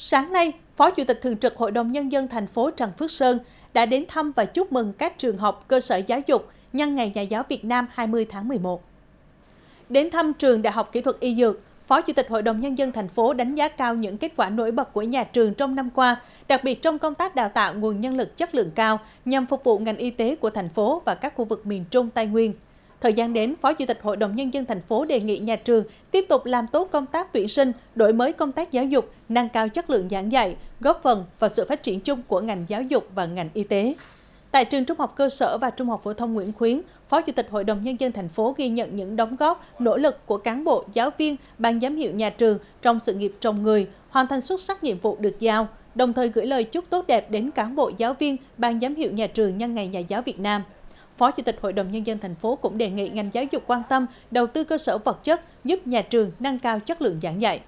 Sáng nay, Phó Chủ tịch Thường trực Hội đồng Nhân dân thành phố Trần Phước Sơn đã đến thăm và chúc mừng các trường học, cơ sở giáo dục nhân Ngày Nhà giáo Việt Nam 20 tháng 11. Đến thăm trường Đại học Kỹ thuật Y Dược, Phó Chủ tịch Hội đồng Nhân dân thành phố đánh giá cao những kết quả nổi bật của nhà trường trong năm qua, đặc biệt trong công tác đào tạo nguồn nhân lực chất lượng cao nhằm phục vụ ngành y tế của thành phố và các khu vực miền Trung Tây Nguyên. Thời gian đến, Phó Chủ tịch Hội đồng Nhân dân thành phố đề nghị nhà trường tiếp tục làm tốt công tác tuyển sinh, đổi mới công tác giáo dục, nâng cao chất lượng giảng dạy, góp phần vào sự phát triển chung của ngành giáo dục và ngành y tế. Tại trường Trung học cơ sở và Trung học phổ thông Nguyễn Khuyến, Phó Chủ tịch Hội đồng Nhân dân thành phố ghi nhận những đóng góp, nỗ lực của cán bộ, giáo viên, ban giám hiệu nhà trường trong sự nghiệp trồng người, hoàn thành xuất sắc nhiệm vụ được giao, đồng thời gửi lời chúc tốt đẹp đến cán bộ giáo viên, ban giám hiệu nhà trường nhân ngày Nhà giáo Việt Nam. Phó Chủ tịch Hội đồng Nhân dân thành phố cũng đề nghị ngành giáo dục quan tâm đầu tư cơ sở vật chất giúp nhà trường nâng cao chất lượng giảng dạy.